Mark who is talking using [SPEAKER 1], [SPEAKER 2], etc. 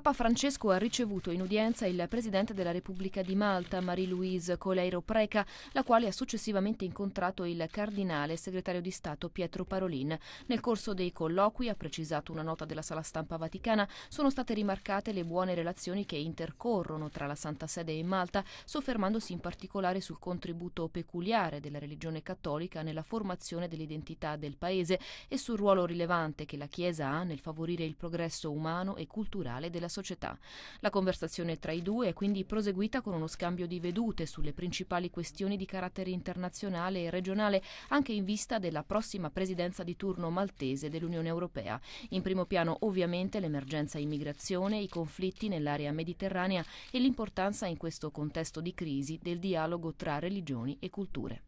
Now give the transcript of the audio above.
[SPEAKER 1] Papa Francesco ha ricevuto in udienza il Presidente della Repubblica di Malta, Marie-Louise Coleiro Preca, la quale ha successivamente incontrato il Cardinale e Segretario di Stato Pietro Parolin. Nel corso dei colloqui, ha precisato una nota della Sala Stampa Vaticana, sono state rimarcate le buone relazioni che intercorrono tra la Santa Sede e Malta, soffermandosi in particolare sul contributo peculiare della religione cattolica nella formazione dell'identità del Paese e sul ruolo rilevante che la Chiesa ha nel favorire il progresso umano e culturale della della società. La conversazione tra i due è quindi proseguita con uno scambio di vedute sulle principali questioni di carattere internazionale e regionale, anche in vista della prossima presidenza di turno maltese dell'Unione Europea. In primo piano ovviamente l'emergenza immigrazione, i conflitti nell'area mediterranea e l'importanza in questo contesto di crisi del dialogo tra religioni e culture.